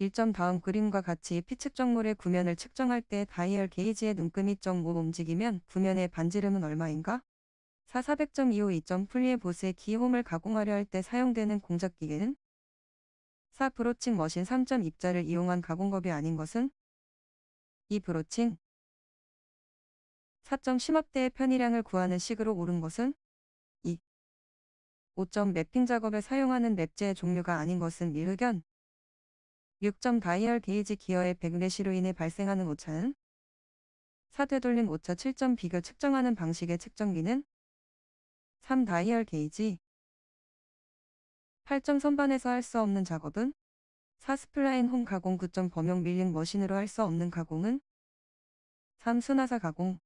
1전 다음 그림과 같이 피측정물의 구면을 측정할 때 다이얼 게이지의 눈금이 2.5 움직이면 구면의 반지름은 얼마인가? 4400.25 2점 플리의 보스의 기홈을 가공하려 할 때 사용되는 공작기계는? 4. 브로칭 머신 3점 입자를 이용한 가공법이 아닌 것은? 2. 브로칭 4점 심압대의 편의량을 구하는 식으로 옳은 것은? 2. 5점 맵핑 작업에 사용하는 맵재의 종류가 아닌 것은 일흑견 6점 다이얼 게이지 기어의 백래시로 인해 발생하는 오차는 4되돌림 오차 7점 비교 측정하는 방식의 측정기는 3 다이얼 게이지 8점 선반에서 할 수 없는 작업은 4 스플라인 홈 가공 9점 범용 밀링 머신으로 할 수 없는 가공은 3 순화사 가공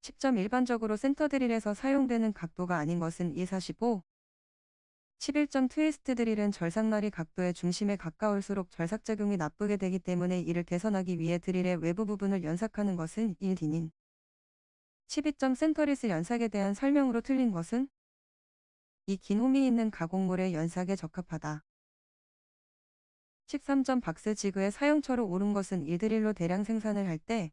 10점 일반적으로 센터 드릴에서 사용되는 각도가 아닌 것은 245 11전 트위스트 드릴은 절삭날이 각도의 중심에 가까울수록 절삭작용이 나쁘게 되기 때문에 이를 개선하기 위해 드릴의 외부 부분을 연삭하는 것은 1디닌. 12점 센터리스 연삭에 대한 설명으로 틀린 것은 이 긴 홈이 있는 가공물의 연삭에 적합하다. 13점 박스 지그의 사용처로 옳은 것은 1드릴로 대량 생산을 할 때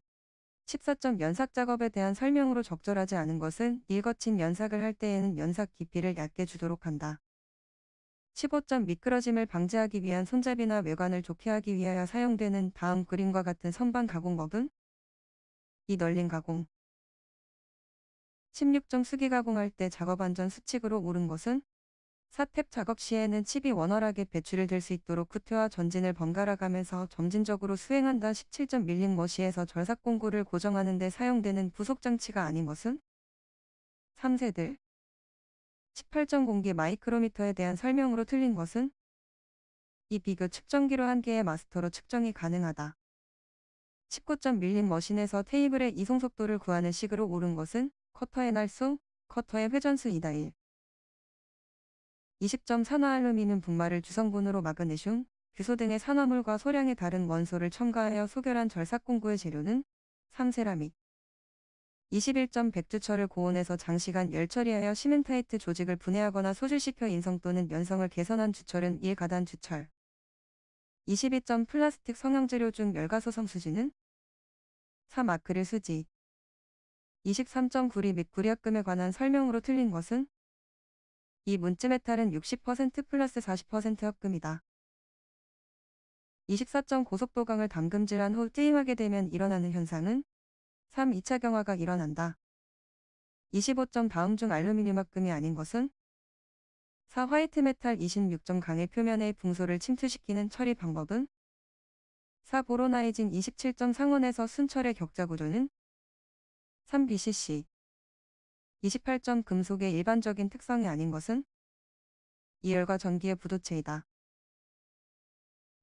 14점 연삭 작업에 대한 설명으로 적절하지 않은 것은 일거친 연삭을 할 때에는 연삭 깊이를 얕게 주도록 한다. 15점 미끄러짐을 방지하기 위한 손잡이나 외관을 좋게 하기 위하여 사용되는 다음 그림과 같은 선반 가공법은 이 널린 가공 16점 수기 가공할 때 작업 안전 수칙으로 옳은 것은 사탭 작업 시에는 칩이 원활하게 배출을 될 수 있도록 쿠트와 전진을 번갈아가면서 점진적으로 수행한다 17점 밀링 머시에서 절삭 공구를 고정하는 데 사용되는 부속장치가 아닌 것은 3세들 18.0기 마이크로미터에 대한 설명으로 틀린 것은 이 비교 측정기로 한 개의 마스터로 측정이 가능하다. 19.밀린 머신에서 테이블의 이송 속도를 구하는 식으로 옳은 것은 커터의 날수, 커터의 회전수이다 1. 2 0산화알루미늄 분말을 주성분으로 마그네슘, 규소 등의 산화물과 소량의 다른 원소를 첨가하여 소결한 절삭공구의 재료는 3세라믹. 21.100주처를 고온에서 장시간 열처리하여 시멘타이트 조직을 분해하거나 소실시켜 인성 또는 면성을 개선한 주철은 일 가단 주철. 22점 플라스틱 성형재료 중 열가소성 수지는 4마크릴 수지 23점 구리 및 구리합금에 관한 설명으로 틀린 것은 이문지메탈은60% 플러스 40% 합금이다. 24점 고속도강을 담금질한 후 띠임하게 되면 일어나는 현상은 3. 2차 경화가 일어난다. 25점 다음 중 알루미늄합금이 아닌 것은 4. 화이트메탈 26점 강의 표면의 붕소를 침투시키는 처리 방법은 4. 보로나이진 27점 상온에서 순철의 격자 구조는 3. BCC 28점 금속의 일반적인 특성이 아닌 것은 이열과 전기의 부도체이다.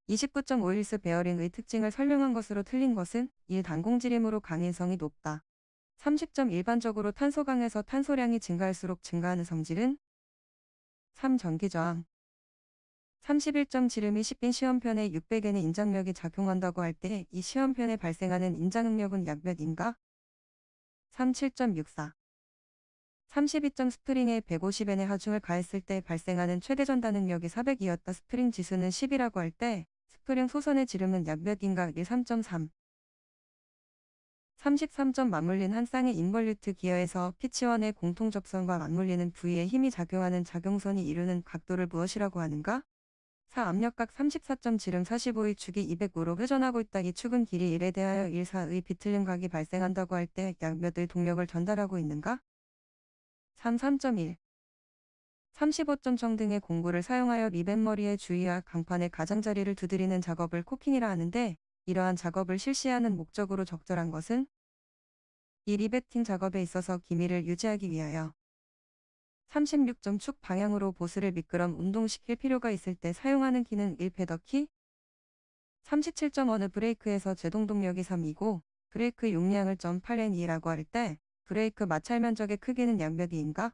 29.5일스 베어링의 특징을 설명한 것으로 틀린 것은 1. 단공지림으로 강인성이 높다. 3 0 일반적으로 탄소 강에서 탄소량이 증가할수록 증가하는 성질은 3. 전기저항 3 1 지름이 10빈 시험편에 600N의 인장력이 작용한다고 할 때 이 시험편에 발생하는 인장응력은 약 몇인가? 37.64 32점 스프링에 150N의 하중을 가했을 때 발생하는 최대 전단능력이 400이었다 스프링 지수는 10이라고 할때 소량 소선의 지름은 약몇 인가의 3.3. 33점 맞물린 한 쌍의 인벌류트 기어에서 피치원의 공통 접선과 맞물리는 부위에 힘이 작용하는 작용선이 이루는 각도를 무엇이라고 하는가? 4. 압력각 34점 지름 45의 축이 205로 회전하고 있다. 이 축은 길이 1에 대하여 1, 4의 비틀림 각이 발생한다고 할 때 약 몇의 동력을 전달하고 있는가? 3. 3.1 35전청 등의 공구를 사용하여 미뱃머리의 주위와 강판의 가장자리를 두드리는 작업을 코킹이라 하는데 이러한 작업을 실시하는 목적으로 적절한 것은 이 리베팅 작업에 있어서 기미를 유지하기 위하여 36점 축 방향으로 보스를 미끄럼 운동시킬 필요가 있을 때 사용하는 키는 1패더키 37점 어느 브레이크에서 제동 동력이 3이고 브레이크 용량을 점8N2라고 할 때 브레이크 마찰 면적의 크기는 양몇 2인가?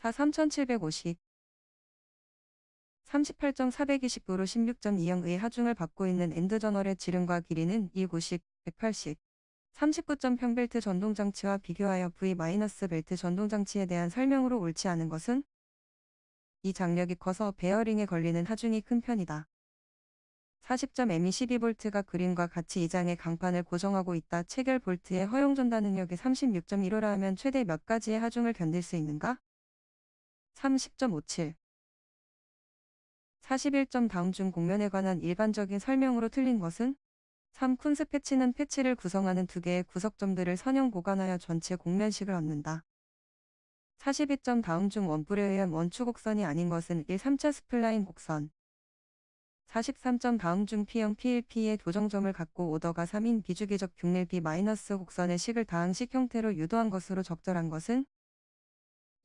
4 3750 38.429로 1 6 2 이형의 하중을 받고 있는 엔드저널의 지름과 길이는 290, 180, 3 9평 벨트 전동장치와 비교하여 V-벨트 전동장치에 대한 설명으로 옳지 않은 것은 이 장력이 커서 베어링에 걸리는 하중이 큰 편이다. 4 0 m 12V가 그림과 같이 이장의 강판을 고정하고 있다. 체결 볼트의 허용 전단 능력이 36.15라 하면 최대 몇 가지의 하중을 견딜 수 있는가? 30.57 41점 다음 중곡면에 관한 일반적인 설명으로 틀린 것은 3. 쿤스 패치는 패치를 구성하는 두 개의 구석점들을 선형 보관하여 전체 곡면식을 얻는다. 42점 다음 중 원뿔에 의한 원추 곡선이 아닌 것은 1. 3차 스플라인 곡선 43점 다음 중 P형 P1P의 교정점을 갖고 오더가 3인 비주기적 균일 B- 곡선의 식을 다항식 형태로 유도한 것으로 적절한 것은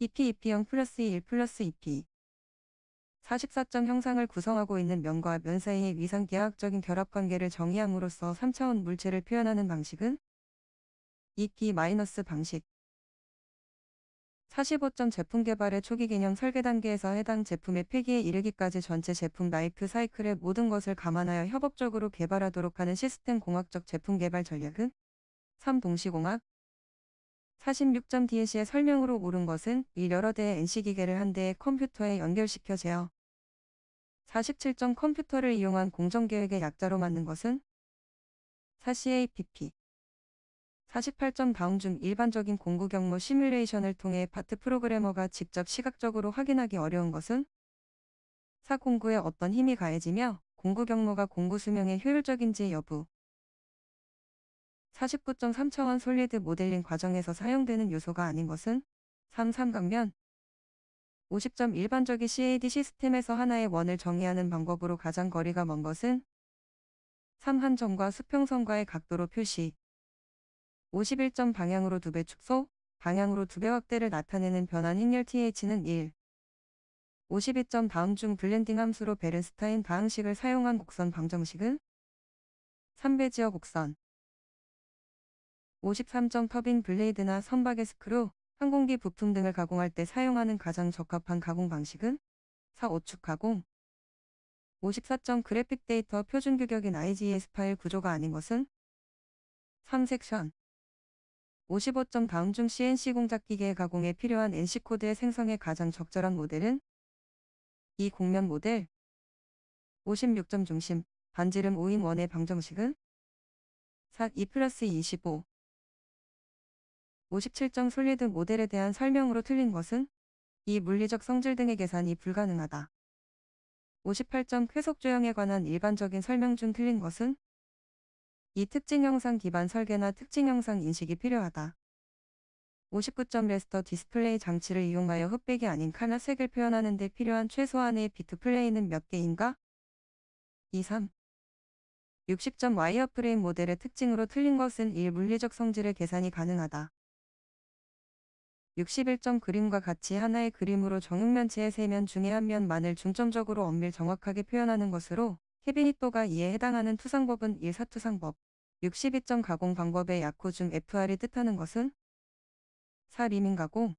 EP EP형 플러스 1 플러스 EP 44점 형상을 구성하고 있는 면과 면 사이의 위상계학적인 결합관계를 정의함으로써 3차원 물체를 표현하는 방식은 EP- 방식 45점 제품 개발의 초기 개념 설계 단계에서 해당 제품의 폐기에 이르기까지 전체 제품 라이프 사이클의 모든 것을 감안하여 협업적으로 개발하도록 하는 시스템 공학적 제품 개발 전략은 3동시공학 46점 d l 의 설명으로 옳은 것은 이 여러 대의 NC기계를 한 대의 컴퓨터에 연결시켜 제어. 47점 컴퓨터를 이용한 공정계획의 약자로 맞는 것은 4CAPP. 48점 다음 중 일반적인 공구 경로 시뮬레이션을 통해 파트 프로그래머가 직접 시각적으로 확인하기 어려운 것은 4공구에 어떤 힘이 가해지며 공구 경로가 공구 수명에 효율적인지 여부. 49.3차원 솔리드 모델링 과정에서 사용되는 요소가 아닌 것은 3. 삼각면 50점 일반적인 CAD 시스템에서 하나의 원을 정의하는 방법으로 가장 거리가 먼 것은 3. 한점과 수평선과의 각도로 표시 51점 방향으로 2배 축소, 방향으로 2배 확대를 나타내는 변환 행렬 TH는 1 52점 다음 중 블렌딩 함수로 베른스타인 방항식을 사용한 곡선 방정식은 3배 지역 곡선 53정 터빈 블레이드나 선박의 스크루, 항공기 부품 등을 가공할 때 사용하는 가장 적합한 가공 방식은 4. 오축 가공 54점 그래픽 데이터 표준 규격인 IGS 파일 구조가 아닌 것은 3. 섹션 55점 다음 중 CNC 공작 기계 가공에 필요한 NC 코드의 생성에 가장 적절한 모델은 이 공면 모델 56점 중심 반지름 5인 1의 방정식은 4. 2 플러스 25 5 7점 솔리드 모델에 대한 설명으로 틀린 것은 이 물리적 성질 등의 계산이 불가능하다. 58점 쾌속 조형에 관한 일반적인 설명 중 틀린 것은 이 특징 영상 기반 설계나 특징 영상 인식이 필요하다. 59점 레스터 디스플레이 장치를 이용하여 흑백이 아닌 칼라 색을 표현하는 데 필요한 최소한의 비트 플레이는 몇 개인가? 2, 3. 60점 와이어프레임 모델의 특징으로 틀린 것은 일 물리적 성질의 계산이 가능하다. 61점 그림과 같이 하나의 그림으로 정육면체의 세 면 중에 한 면만을 중점적으로 엄밀 정확하게 표현하는 것으로 헤비니또가 이에 해당하는 투상법은 일사투상법 62점 가공 방법의 약호 중 FR이 뜻하는 것은 4. 리밍 가공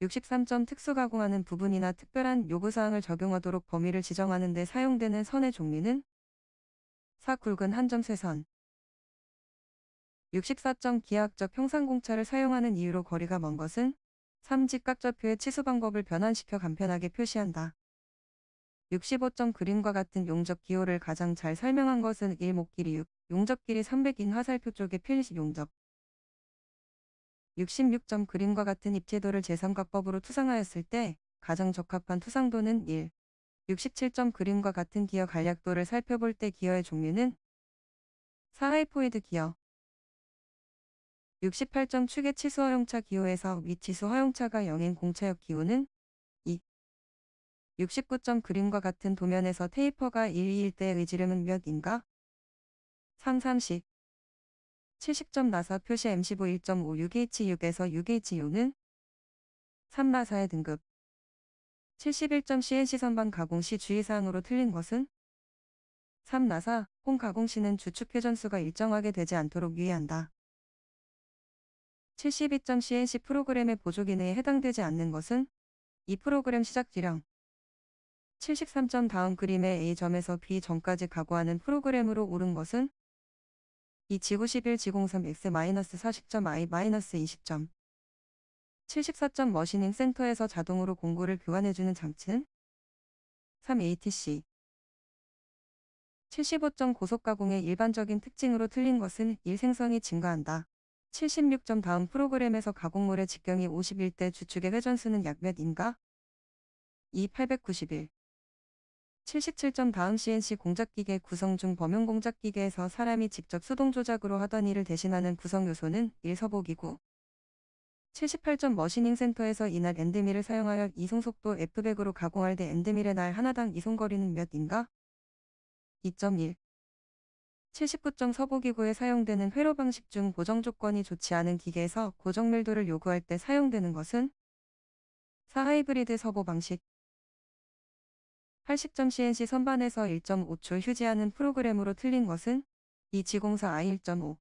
63점 특수 가공하는 부분이나 특별한 요구사항을 적용하도록 범위를 지정하는 데 사용되는 선의 종류는 4. 굵은 한점 쇠선 64점 기하학적 평상공차를 사용하는 이유로 거리가 먼 것은 3직각좌표의 치수 방법을 변환시켜 간편하게 표시한다. 65점 그림과 같은 용접 기호를 가장 잘 설명한 것은 일목 길이 6, 용접 길이 300인 화살표 쪽의 필시 용접. 66점 그림과 같은 입체도를 제삼각법으로 투상하였을 때 가장 적합한 투상도는 1. 67점 그림과 같은 기어 간략도를 살펴볼 때 기어의 종류는 사하이포이드 기어, 68점 축의 치수 허용차 기호에서 위치수 허용차가 영인 공차역 기호는 2. 69점 그림과 같은 도면에서 테이퍼가 1, 2일 때 의지름은 몇인가? 3, 30. 70점 나사 표시 M15 1 5 6 h 6에서6 h c 6는3 나사의 등급. 71점 CNC 선반 가공 시 주의사항으로 틀린 것은 3 나사, 홍 가공 시는 주축 회전수가 일정하게 되지 않도록 유의한다. 72.cnc 프로그램의 보조 기능에 해당되지 않는 것은 이 프로그램 시작 지령 73점 다음 그림의 A점에서 B점까지 가고하는 프로그램으로 오른 것은 이 지구 11 지공섬 X-40.I-20점 74점 머신인 센터에서 자동으로 공구를 교환해주는 장치는 3ATC 75점 고속가공의 일반적인 특징으로 틀린 것은 일 생성이 증가한다. 76점 다음 프로그램에서 가공물의 직경이 51대 주축의 회전수는 약 몇인가? 2. 891 77점 다음 CNC 공작기계 구성 중 범용 공작기계에서 사람이 직접 수동 조작으로 하던 일을 대신하는 구성 요소는 1. 서복이고 78점 머신닝 센터에서 이날 엔드밀을 사용하여 이송속도 F100으로 가공할 때 엔드밀의 날 하나당 이송거리는 몇인가? 2.1 79종 서부기구에 사용되는 회로 방식 중 고정 조건이 좋지 않은 기계에서 고정 밀도를 요구할 때 사용되는 것은 4하이브리드 서보 방식 80점 CNC 선반에서 1.5초 휴지하는 프로그램으로 틀린 것은 2지공사 I1.5